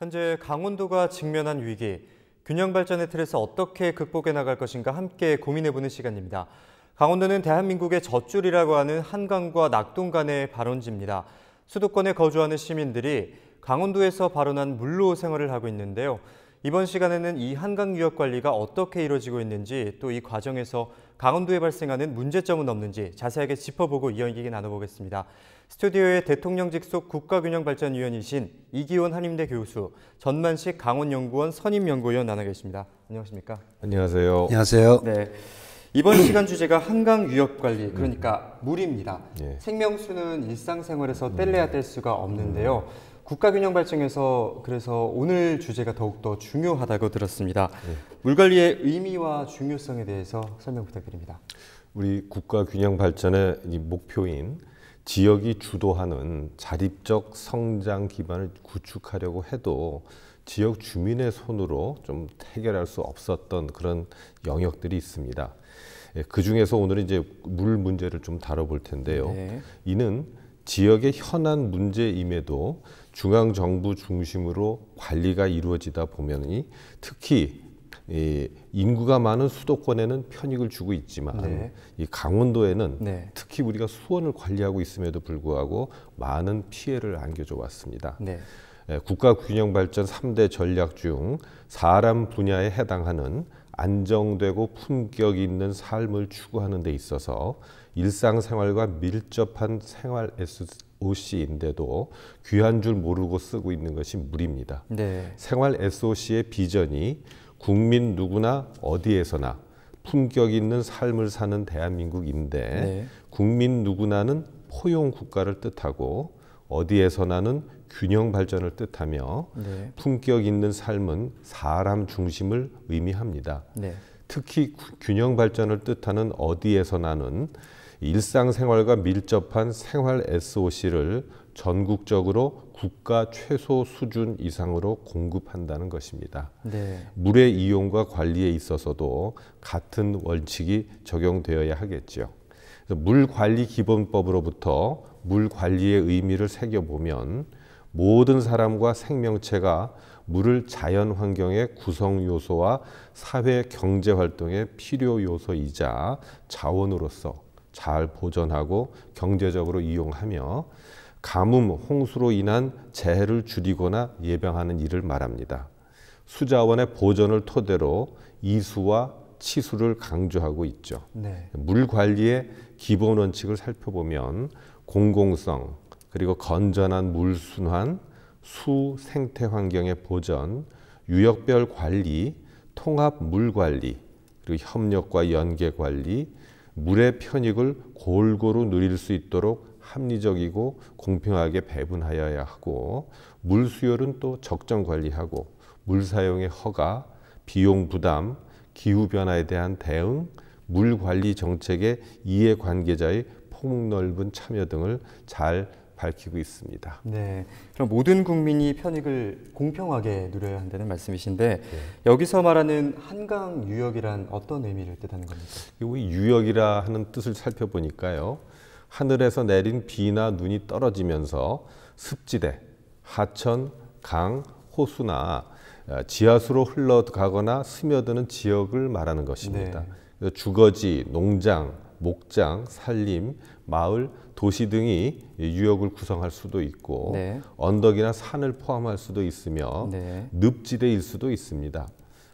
현재 강원도가 직면한 위기, 균형 발전의 틀에서 어떻게 극복해 나갈 것인가 함께 고민해보는 시간입니다. 강원도는 대한민국의 젖줄이라고 하는 한강과 낙동 간의 발원지입니다. 수도권에 거주하는 시민들이 강원도에서 발원한 물로 생활을 하고 있는데요. 이번 시간에는 이 한강 유역 관리가 어떻게 이루어지고 있는지 또 이 과정에서 강원도에 발생하는 문제점은 없는지 자세하게 짚어보고 이야기 나눠보겠습니다. 스튜디오에 대통령 직속 국가균형발전위원이신 이기원 한림대 교수, 전만식 강원연구원 선임연구위원 나나 계십니다. 안녕하십니까? 안녕하세요. 안녕하세요. 네. 이번 시간 주제가 한강 유역 관리, 그러니까 물입니다. 예. 생명수는 일상생활에서 뗄래야 뗄 수가 없는데요. 국가균형 발전에서 그래서 오늘 주제가 더욱더 중요하다고 들었습니다. 네. 물 관리의 의미와 중요성에 대해서 설명 부탁드립니다. 우리 국가균형 발전의 목표인 지역이 주도하는 자립적 성장 기반을 구축하려고 해도 지역 주민의 손으로 좀 해결할 수 없었던 그런 영역들이 있습니다. 예, 그 중에서 오늘 이제 물 문제를 좀 다뤄볼 텐데요. 네. 이는 지역의 현안 문제임에도 중앙 정부 중심으로 관리가 이루어지다 보면 특히 이 인구가 많은 수도권에는 편익을 주고 있지만 네. 이 강원도에는 네. 특히 우리가 수원을 관리하고 있음에도 불구하고 많은 피해를 안겨줘 왔습니다. 네. 예, 국가 균형 발전 3대 전략 중 사람 분야에 해당하는 안정되고 품격 있는 삶을 추구하는 데 있어서 일상생활과 밀접한 생활 SOC인데도 귀한 줄 모르고 쓰고 있는 것이 무리입니다. 네. 생활 SOC의 비전이 국민 누구나 어디에서나 품격 있는 삶을 사는 대한민국인데 네. 국민 누구나는 포용 국가를 뜻하고 어디에서나는 균형 발전을 뜻하며 네. 품격 있는 삶은 사람 중심을 의미합니다. 네. 특히 균형 발전을 뜻하는 어디에서나는 일상생활과 밀접한 생활 SOC를 전국적으로 국가 최소 수준 이상으로 공급한다는 것입니다. 네. 물의 이용과 관리에 있어서도 같은 원칙이 적용되어야 하겠지물 관리 기본법으로부터 물 관리의 의미를 새겨 보면 모든 사람과 생명체가 물을 자연 환경의 구성 요소와 사회 경제 활동의 필요 요소이자 자원으로서 잘 보존하고 경제적으로 이용하며 가뭄, 홍수로 인한 재해를 줄이거나 예방하는 일을 말합니다. 수자원의 보존을 토대로 이수와 치수를 강조하고 있죠. 네. 물 관리의 기본 원칙을 살펴보면 공공성, 그리고 건전한 물 순환, 수 생태 환경의 보전, 유역별 관리, 통합 물 관리, 그리고 협력과 연계 관리, 물의 편익을 골고루 누릴 수 있도록 합리적이고 공평하게 배분하여야 하고 물 수요는 또 적정 관리하고 물 사용의 허가, 비용 부담, 기후 변화에 대한 대응, 물 관리 정책의 이해 관계자의 폭넓은 참여 등을 잘 밝히고 있습니다. 네, 그럼 모든 국민이 편익을 공평하게 누려야 한다는 말씀이신데 네. 여기서 말하는 한강 유역이란 어떤 의미를 뜻하는 겁니까? 유역이라 하는 뜻을 살펴보니까요. 하늘에서 내린 비나 눈이 떨어지면서 습지대, 하천, 강, 호수나 어, 지하수로 흘러가거나 스며드는 지역을 말하는 것입니다. 네. 주거지, 농장, 목장, 산림, 마을, 도시 등이 유역을 구성할 수도 있고 네. 언덕이나 산을 포함할 수도 있으며 네. 늪지대일 수도 있습니다.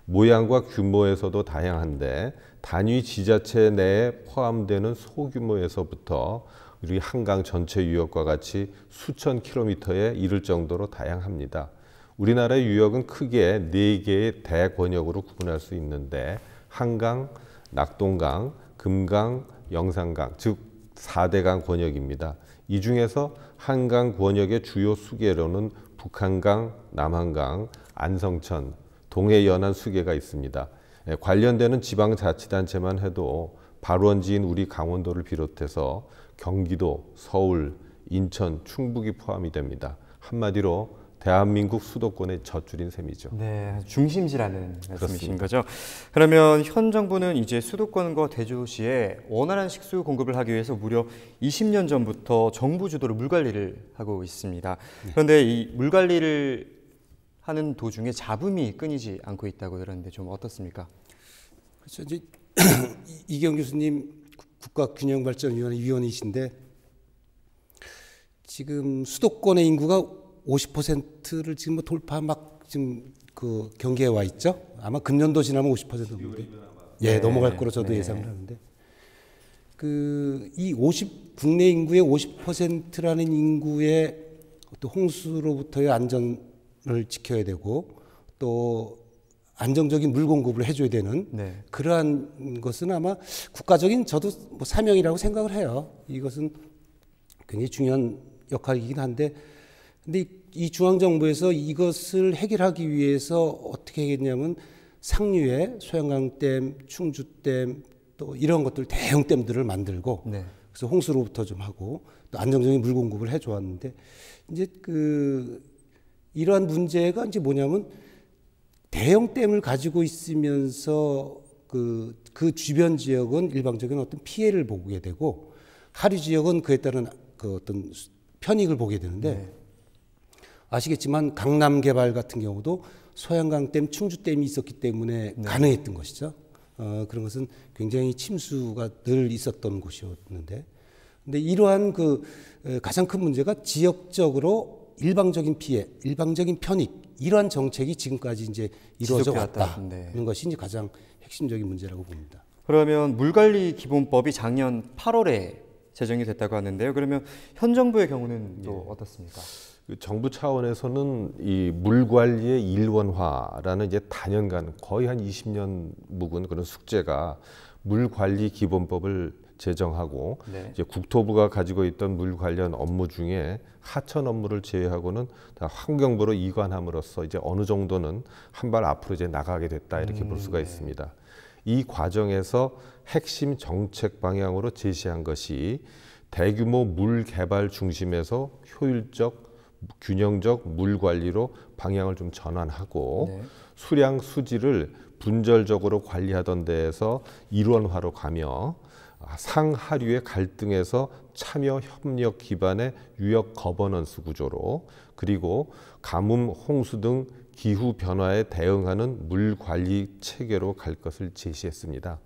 모양과 규모에서도 다양한데 단위 지자체 내에 포함되는 소규모에서부터 우리 한강 전체 유역과 같이 수천 킬로미터에 이를 정도로 다양합니다. 우리나라의 유역은 크게 네개의 대권역으로 구분할 수 있는데 한강, 낙동강, 금강, 영산강 즉 4대강 권역입니다. 이 중에서 한강 권역의 주요 수계로는 북한강, 남한강, 안성천, 동해 연안 수계가 있습니다. 예, 관련되는 지방자치단체만 해도 발원지인 우리 강원도를 비롯해서 경기도, 서울, 인천, 충북이 포함이 됩니다. 한마디로 대한민국 수도권의 젖줄인 셈이죠. 네, 중심지라는 말씀이신 그렇습니다. 거죠. 그러면 현 정부는 이제 수도권과 대도시에 원활한 식수 공급을 하기 위해서 무려 20년 전부터 정부 주도로 물 관리를 하고 있습니다. 네. 그런데 이 물 관리를 하는 도중에 잡음이 끊이지 않고 있다고 그러는데 좀 어떻습니까? 그렇죠. 이제 이경 교수님 국가균형발전위원회 위원이신데 지금 수도권의 인구가 50%를 지금 뭐 돌파 막 지금 그 경계에 와 있죠. 아마 금년도 지나면 50% 정도. 예, 네, 넘어갈 거로 저도 네. 예상을 하는데 그이50 국내 인구의 50%라는 인구의 또 홍수로부터의 안전 안전을 지켜야 되고 또 안정적인 물 공급을 해줘야 되는 네. 그러한 것은 아마 국가적인 저도 뭐 사명이라고 생각을 해요. 이것은 굉장히 중요한 역할이긴 한데 근데 이 중앙정부에서 이것을 해결하기 위해서 어떻게 했냐면 상류에 소양강댐, 충주댐 또 이런 것들 대형댐들을 만들고 네. 그래서 홍수로부터 좀 하고 또 안정적인 물 공급을 해줬는데 이제 그 이러한 문제가 이제 뭐냐면 대형 댐을 가지고 있으면서 그, 그 주변 지역은 일방적인 어떤 피해를 보게 되고 하류 지역은 그에 따른 그 어떤 편익을 보게 되는데 네. 아시겠지만 강남 개발 같은 경우도 소양강 댐, 충주 댐이 있었기 때문에 네. 가능했던 것이죠. 어, 그런 것은 굉장히 침수가 늘 있었던 곳이었는데, 근데 이러한 그 가장 큰 문제가 지역적으로 일방적인 피해, 일방적인 편익 이러한 정책이 지금까지 이제 이루어져 왔다는 네. 것이 이제 가장 핵심적인 문제라고 봅니다. 그러면 물관리 기본법이 작년 8월에 제정이 됐다고 하는데요. 그러면 현 정부의 경우는 또 예. 어떻습니까? 그 정부 차원에서는 이물 관리의 일원화라는 이제 단연간 거의 한 20년 묵은 그런 숙제가 물 관리 기본법을 제정하고 네. 이제 국토부가 가지고 있던 물 관련 업무 중에 하천 업무를 제외하고는 다 환경부로 이관함으로써 이제 어느 정도는 한 발 앞으로 이제 나가게 됐다 이렇게 음, 볼 수가 네. 있습니다. 이 과정에서 핵심 정책 방향으로 제시한 것이 대규모 물 개발 중심에서 효율적 균형적 물 관리로 방향을 좀 전환하고 네. 수량 수질을 분절적으로 관리하던 데에서 일원화로 가며 아, 상하류의 갈등에서 참여 협력 기반의 유역 거버넌스 구조로 그리고 가뭄, 홍수 등 기후 변화에 대응하는 물 관리 체계로 갈 것을 제시했습니다.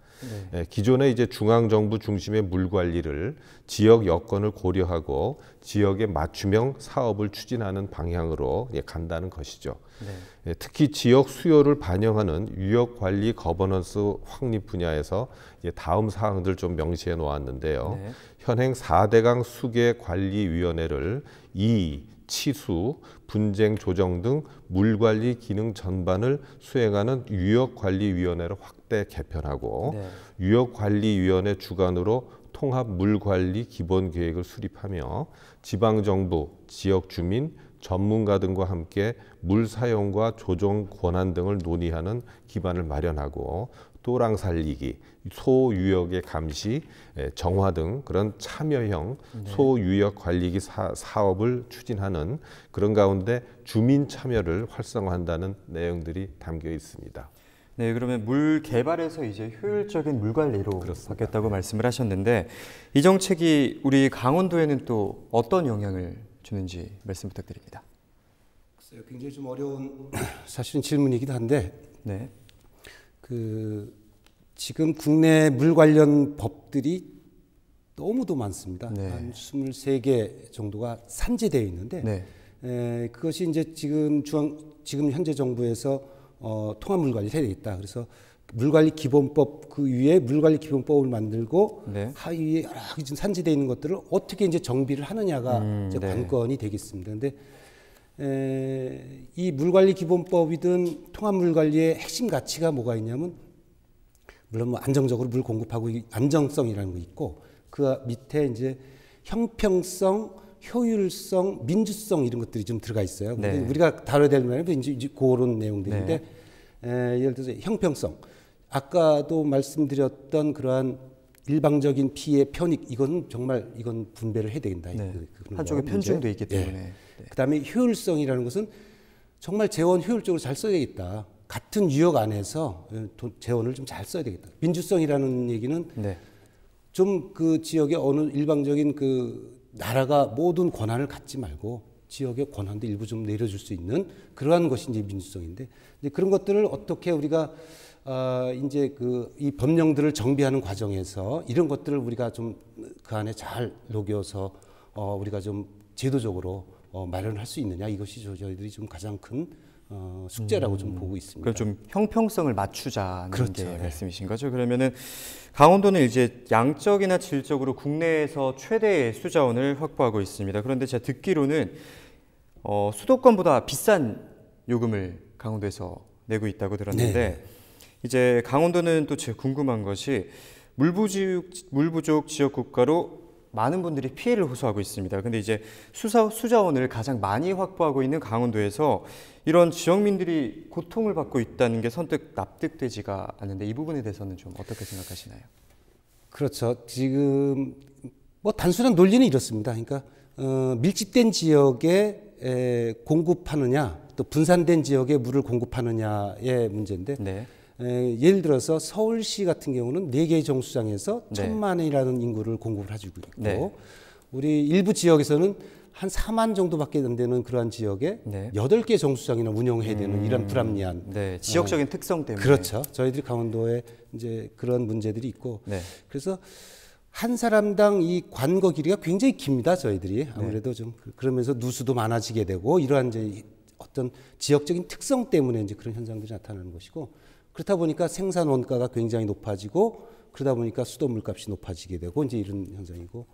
네. 예, 기존의 이제 중앙 정부 중심의 물 관리를 지역 여건을 고려하고 지역에 맞춤형 사업을 추진하는 방향으로 예, 간다는 것이죠. 네. 예, 특히 지역 수요를 반영하는 유역 관리 거버넌스 확립 분야에서 다음 사항들 좀 명시해 놓았는데요. 네. 현행 4대강 수계 관리위원회를 이 치수, 분쟁 조정 등 물관리 기능 전반을 수행하는 유역관리위원회를 확대 개편하고 네. 유역관리위원회 주관으로 통합 물관리 기본 계획을 수립하며 지방정부, 지역 주민, 전문가 등과 함께 물 사용과 조정 권한 등을 논의하는 기반을 마련하고 또랑 살리기, 소유역의 감시, 예, 정화 등 그런 참여형 네. 소유역 관리기 사, 업을 추진하는 그런 가운데 주민 참여를 활성화한다는 내용들이 담겨 있습니다. 네, 그러면 물 개발에서 이제 효율적인 물 관리로 그렇습니다. 바뀌었다고 말씀을 하셨는데 이 정책이 우리 강원도에는 또 어떤 영향을 주는지 말씀 부탁드립니다. 글쎄요, 굉장히 좀 어려운 사실은 질문이기도 한데 네. 그 지금 국내 물 관련 법들이 너무도 많습니다. 네. 한 23개 정도가 산재되어 있는데 네. 에, 그것이 이제 지금 중앙 지금 현재 정부에서 어, 통합물 관리 해야 되겠다. 그래서 물관리 기본법 그 위에 물관리 기본법을 만들고 네. 하위에 여러 가산재되어 있는 것들을 어떻게 이제 정비를 하느냐가 음, 이제 네. 관건이 되겠습니다. 근데 에, 이 물관리 기본법이든 통합 물관리의 핵심 가치가 뭐가 있냐면 물론 뭐 안정적으로 물 공급하고 안정성이라는 거 있고 그 밑에 이제 형평성, 효율성, 민주성 이런 것들이 좀 들어가 있어요. 근데 네. 우리가 다뤄야 될 말은 이제, 이제 그런 내용들인데 네. 에, 예를 들어서 형평성. 아까도 말씀드렸던 그러한 일방적인 피해 편익 이건 정말 이건 분배를 해야 된다. 네. 그, 한쪽에 편중돼 있기 때문에. 예. 네. 그다음에 효율성이라는 것은 정말 재원 효율적으로 잘 써야 되겠다. 같은 유역 안에서 예, 재원을 좀 잘 써야 되겠다. 민주성이라는 얘기는 네. 좀그 지역의 어느 일방적인 그 나라가 모든 권한을 갖지 말고 지역의 권한도 일부 좀 내려줄 수 있는 그러한 것이 이제 민주성인데 이제 그런 것들을 어떻게 우리가 아, 이제 그 이 법령들을 정비하는 과정에서 이런 것들을 우리가 좀 그 안에 잘 녹여서 어, 우리가 좀 제도적으로 어, 마련할 수 있느냐 이것이 저희들이 좀 가장 큰 어, 숙제라고 음, 좀 보고 있습니다. 그좀 형평성을 맞추자는 그렇죠, 게 네. 말씀이신 거죠? 그러면은 강원도는 이제 양적이나 질적으로 국내에서 최대의 수자원을 확보하고 있습니다. 그런데 제가 듣기로는 어, 수도권보다 비싼 요금을 강원도에서 내고 있다고 들었는데 네. 이제 강원도는 또제 궁금한 것이 물부족, 물부족 지역 국가로 많은 분들이 피해를 호소하고 있습니다. 근데 이제 수사, 수자원을 가장 많이 확보하고 있는 강원도에서 이런 지역민들이 고통을 받고 있다는 게 선뜻 납득되지가 않는데 이 부분에 대해서는 좀 어떻게 생각하시나요? 그렇죠. 지금 뭐 단순한 논리는 이렇습니다. 그러니까 어, 밀집된 지역에 공급하느냐 또 분산된 지역에 물을 공급하느냐의 문제인데 네. 예를 들어서 서울시 같은 경우는 네 개의 정수장에서 네. 천만이라는 인구를 공급을 해주고 있고 네. 우리 일부 지역에서는 한 4만 정도밖에 안 되는 그러한 지역에 네. 여덟 개 정수장이나 운영해야 되는 음. 이런 불합리한 네, 어, 지역적인 어, 특성 때문에 그렇죠. 저희들이 강원도에 이제 그런 문제들이 있고 네. 그래서 한 사람당 이 관거 길이가 굉장히 깁니다. 저희들이 네. 아무래도 좀 그, 그러면서 누수도 많아지게 되고 이러한 이제 어떤 지역적인 특성 때문에 이제 그런 현상들이 나타나는 것이고 그렇다 보니까 생산 원가가 굉장히 높아지고 그러다 보니까 수도 물값이 높아지게 되고 이제 이런 현상이고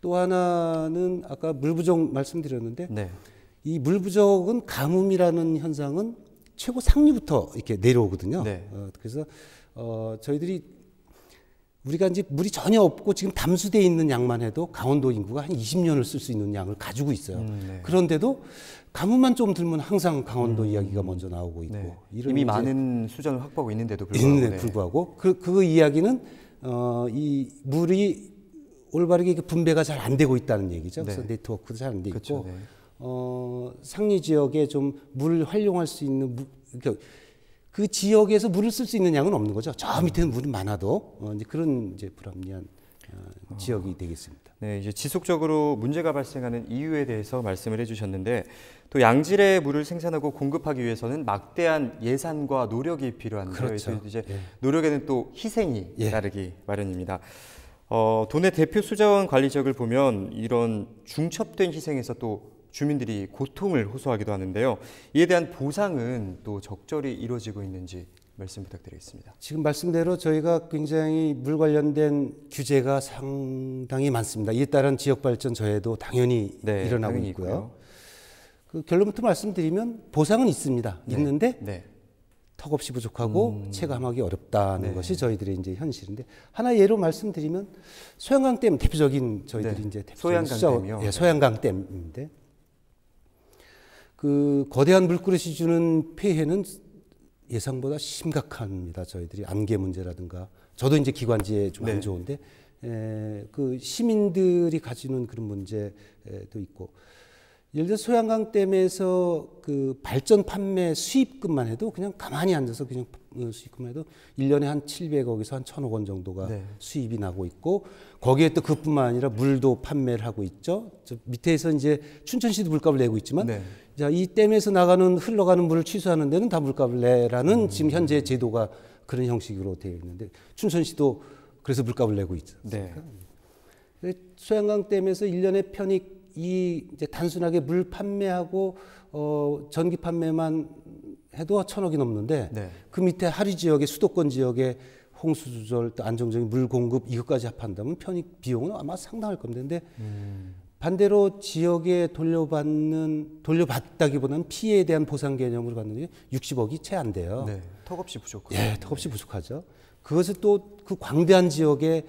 또 하나는 아까 물 부족 말씀드렸는데 네. 이물 부족은 가뭄이라는 현상은 최고 상류부터 이렇게 내려오거든요. 네. 어, 그래서 어, 저희들이 우리가 이제 물이 전혀 없고 지금 담수돼 있는 양만 해도 강원도 인구가 한 20년을 쓸 수 있는 양을 가지고 있어요. 음, 네. 그런데도 가뭄만 좀 들면 항상 강원도 음, 이야기가 먼저 나오고 네. 있고 네. 이미 많은 수전을 확보하고 있는데도 불구하고, 있는데 네. 불구하고 네. 그, 그 이야기는 어, 이 물이 올바르게 분배가 잘 안 되고 있다는 얘기죠. 네. 그래서 네트워크도 잘 안 돼 있고 그렇죠, 어, 상류 지역에 좀 물을 활용할 수 있는 그러니까 그 지역에서 물을 쓸 수 있는 양은 없는 거죠. 저 밑에는 물이 많아도 어, 이제 그런 이제 불합리한 어, 지역이 아. 되겠습니다. 네, 이제 지속적으로 문제가 발생하는 이유에 대해서 말씀을 해주셨는데 또 양질의 물을 생산하고 공급하기 위해서는 막대한 예산과 노력이 필요한데 그렇죠. 이제 예. 노력에는 또 희생이 예. 따르기 마련입니다. 어, 도내 대표 수자원 관리 지역을 보면 이런 중첩된 희생에서 또 주민들이 고통을 호소하기도 하는데요. 이에 대한 보상은 또 적절히 이루어지고 있는지 말씀 부탁드리겠습니다. 지금 말씀대로 저희가 굉장히 물 관련된 규제가 상당히 많습니다. 이에 따른 지역 발전 저해도 당연히 네, 일어나고 있고요. 그 결론부터 말씀드리면 보상은 있습니다. 네, 있는데 네. 턱없이 부족하고 음. 체감하기 어렵다는 네. 것이 저희들의 이제 현실인데 하나 예로 말씀드리면 소양강댐 대표적인 저희들이 네, 이제 대표적인 소양강댐이요. 예, 소양강댐인데 그 거대한 물그릇이 주는 폐해는 예상보다 심각합니다. 저희들이 안개 문제라든가 저도 이제 기관지에 좀안 네. 좋은데 에, 그 시민들이 가지는 그런 문제도 있고 예를 들어 소양강 댐에서 그 발전 판매 수입금만 해도 그냥 가만히 앉아서 그냥 어, 수입금만 해도 1년에 한 700억에서 한 1000억 원 정도가 네. 수입이 나고 있고 거기에 또 그뿐만 아니라 물도 판매를 하고 있죠. 저 밑에서 이제 춘천시도 물값을 내고 있지만 네. 자, 이 댐에서 나가는 흘러가는 물을 취소하는 데는 다 물값을 내라는 음. 지금 현재 제도가 그런 형식으로 되어 있는데 춘천시도 그래서 물값을 내고 있죠. 네. 소양강 그 댐에서 일년에 편익 이 이제 단순하게 물 판매하고 어 전기 판매만 해도 천억이 넘는데 네. 그 밑에 하류 지역의 수도권 지역의 홍수 조절 또 안정적인 물 공급 이것까지 합한다면 편익 비용은 아마 상당할 겁니다. 근데 음. 반대로 지역에 돌려받는 돌려받다기보다는 피해에 대한 보상 개념으로 받는 데 60억이 채 안 돼요. 네, 턱없이 부족하죠. 예, 턱없이 부족하죠. 그것을 또 그 광대한 지역에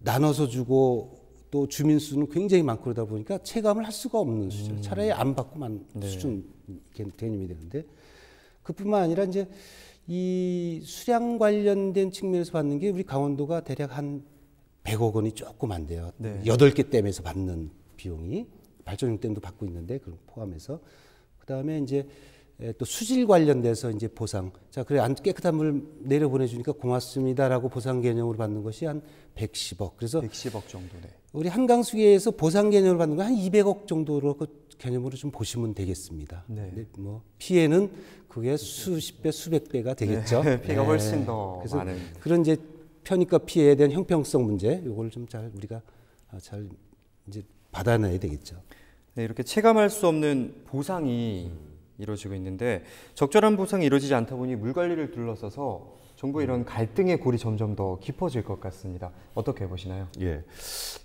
나눠서 주고 또 주민 수는 굉장히 많고 그러다 보니까 체감을 할 수가 없는 수준. 음. 차라리 안 받고만 네. 수준 개념이 되는데 그뿐만 아니라 이제 이 수량 관련된 측면에서 받는 게 우리 강원도가 대략 한 100억 원이 조금 안 돼요. 네. 8개 댐에서 받는 비용이 발전용 댐도 받고 있는데 그걸 포함해서 그다음에 이제 또 수질 관련돼서 이제 보상. 자, 그래 안 깨끗한 물 내려 보내 주니까 고맙습니다라고 보상 개념으로 받는 것이 한 110억. 그래서 110억 정도 네. 우리 한강 수계에서 보상 개념으로 받는 건 한 200억 정도로 그 개념으로 좀 보시면 되겠습니다. 네. 근데 뭐 피해는 그게 수십 배, 수백 배가 되겠죠. 네. 피해가 훨씬 네. 더 많은. 그런 이제 편익과 피해에 대한 형평성 문제 이걸좀잘 우리가 아, 잘 이제 받아내야 되겠죠. 네, 이렇게 체감할 수 없는 보상이 이루어지고 있는데 적절한 보상이 이루어지지 않다 보니 물 관리를 둘러싸서 정부 이런 갈등의 골이 점점 더 깊어질 것 같습니다. 어떻게 보시나요? 예,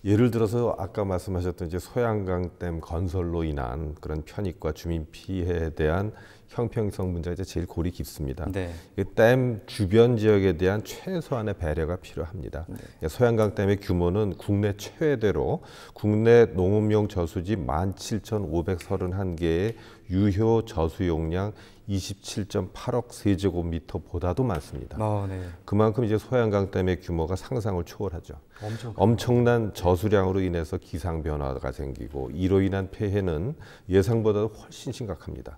예를 들어서 아까 말씀하셨던 이제 소양강댐 건설로 인한 그런 편익과 주민 피해에 대한 형평성 문제가 이제 제일 골이 깊습니다. 네. 이댐 주변 지역에 대한 최소한의 배려가 필요합니다. 네. 소양강 댐의 규모는 국내 최대로 국내 농업용 저수지 17,531개의 유효 저수 용량 27.8억 세제곱미터보다도 많습니다. 아, 네. 그만큼 이제 소양강 댐의 규모가 상상을 초월하죠. 엄청 엄청난 저수량으로 인해서 기상 변화가 생기고 이로 인한 폐해는 예상보다 도 훨씬 심각합니다.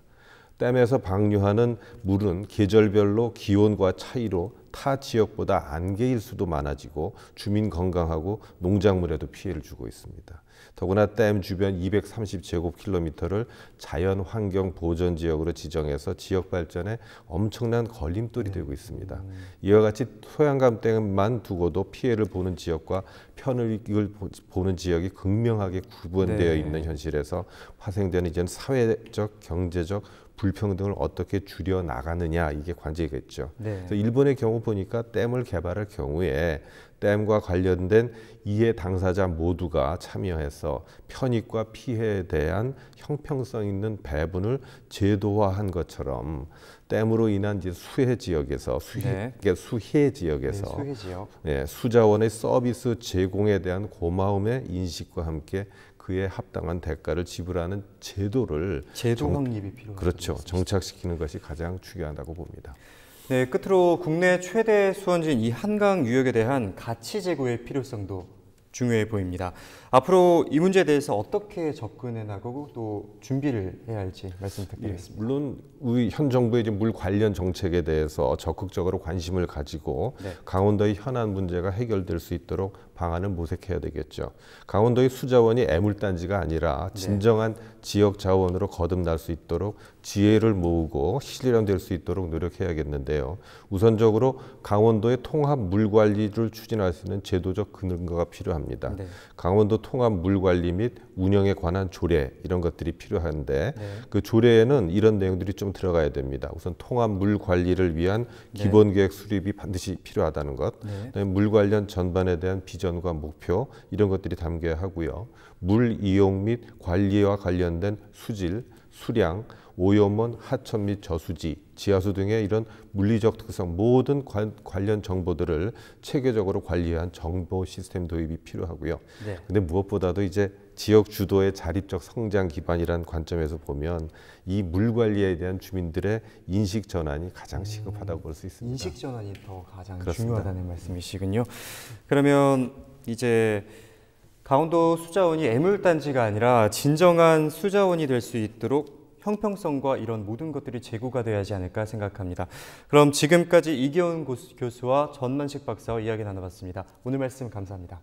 댐에서 방류하는 물은 계절별로 기온과 차이로 타 지역보다 안개일 수도 많아지고 주민 건강하고 농작물에도 피해를 주고 있습니다. 더구나 댐 주변 230제곱킬로미터를 자연환경 보전 지역으로 지정해서 지역 발전에 엄청난 걸림돌이 되고 있습니다. 이와 같이 소양감 댐만 두고도 피해를 보는 지역과 편을 보는 지역이 극명하게 구분되어 네. 있는 현실에서 파생되는 이제 사회적, 경제적, 불평등을 어떻게 줄여 나가느냐 이게 관제겠죠. 네. 그래서 일본의 경우 보니까 댐을 개발할 경우에 댐과 관련된 이해 당사자 모두가 참여해서 편익과 피해에 대한 형평성 있는 배분을 제도화한 것처럼 댐으로 인한 이제 수해 지역에서 수해, 네. 수해 지역에서 네, 수해 지역. 예, 수자원의 서비스 제공에 대한 고마움의 인식과 함께 그에 합당한 대가를 지불하는 제도를 제도 정, 립이 필요하죠. 그렇죠. 정착시키는 것이 가장 중요하다고 봅니다. 네, 끝으로 국내 최대 수원진 이 한강 유역에 대한 가치 제고의 필요성도 중요해 보입니다. 앞으로 이 문제에 대해서 어떻게 접근해 나가고 또 준비를 해야 할지 말씀 부탁드리겠습니다. 예, 물론 우리 현 정부의 물 관련 정책에 대해서 적극적으로 관심을 가지고 네. 강원도의 현안 문제가 해결될 수 있도록 방안을 모색해야 되겠죠. 강원도의 수자원이 애물단지가 아니라 네. 진정한 네. 지역 자원으로 거듭날 수 있도록 지혜를 모으고 실현될 수 있도록 노력해야겠는데요. 우선적으로 강원도의 통합 물 관리를 추진할 수 있는 제도적 근거가 필요합니다. 네. 강원도 통합 물 관리 및 운영에 관한 조례 이런 것들이 필요한데 네. 그 조례에는 이런 내용들이 좀 들어가야 됩니다. 우선 통합 물 관리를 위한 네. 기본 계획 수립이 반드시 필요하다는 것, 네. 물 관련 전반에 대한 비전 비전과 목표 이런 것들이 담겨야 하고요. 물 이용 및 관리와 관련된 수질, 수량, 오염원, 하천 및 저수지, 지하수 등의 이런 물리적 특성 모든 관, 련 정보들을 체계적으로 관리한 정보 시스템 도입이 필요하고요. 네. 근데 무엇보다도 이제 지역 주도의 자립적 성장 기반이란 관점에서 보면 이 물 관리에 대한 주민들의 인식 전환이 가장 음. 시급하다고 볼 수 있습니다. 인식 전환이 더 가장 그렇습니다. 중요하다는 말씀이시군요. 그러면 이제 강원도 수자원이 애물단지가 아니라 진정한 수자원이 될 수 있도록 형평성과 이런 모든 것들이 제고가 되어야 하지 않을까 생각합니다. 그럼 지금까지 이기훈 교수와 전만식 박사와 이야기 나눠봤습니다. 오늘 말씀 감사합니다.